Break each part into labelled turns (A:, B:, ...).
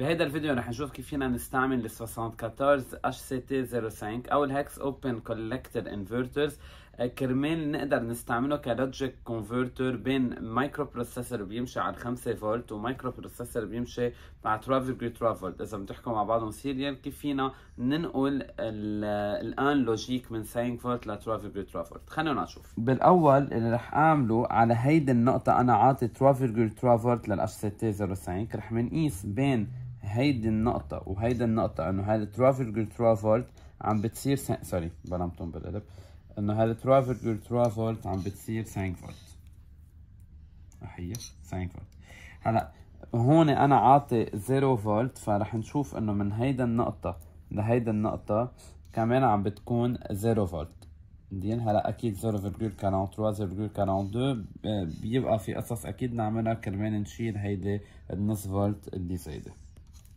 A: بهيدا الفيديو رح نشوف كيف فينا نستعمل ال 74 HCT05 او الهكس اوبن كولكتر انفرترز كرمال نقدر نستعمله كلوجيك كونفرتر بين مايكرو بروسيسور بيمشي على 5 فولت ومايكرو بروسيسور بيمشي مع 12.3 فولت اذا بتحكوا مع بعضهم سيريال كيف فينا ننقل الان لوجيك من 5 فولت ل 12.3 فولت خلينا نشوف بالاول اللي رح اعمله على هيدي النقطه انا عاطي 12.3 فولت لل HCT05 رح منقيس بين هيدي النقطة وهيدي النقطة انه هذا ترافرجر ترافولت عم بتصير سوري بلمتهم بالقلب انه هذا ترافرجر ترافولت عم بتصير 5 فولت تحية 5 فولت هلا هون انا عاطي 0 فولت فرح نشوف انه من هيدا النقطة لهيدا النقطة كمان عم بتكون 0 فولت دين هلا اكيد 0.43 0.42 بيبقى في قصص اكيد نعملها كرمال نشيل هيدي النص فولت اللي زايده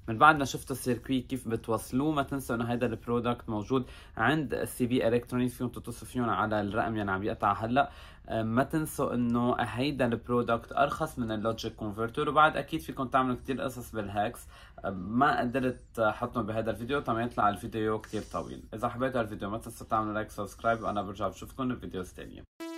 A: من بعد ما شفتوا السيركوي كيف بتوصلوه ما تنسوا انه هذا البرودكت موجود عند السي بي الكترونيكس فيهم تتصلوا فيهم على الرقم يعني عم يقطع هلا آه، ما تنسوا انه هيدا البرودكت ارخص من اللوجيك كونفرتر وبعد اكيد فيكم تعملوا كتير قصص بالهاكس آه، ما قدرت احطهم بهذا الفيديو طبعا يطلع الفيديو كتير طويل اذا حبيتوا الفيديو ما تنسوا تعملوا لايك سبسكرايب وانا برجع بشوفكم بفيديوز تانية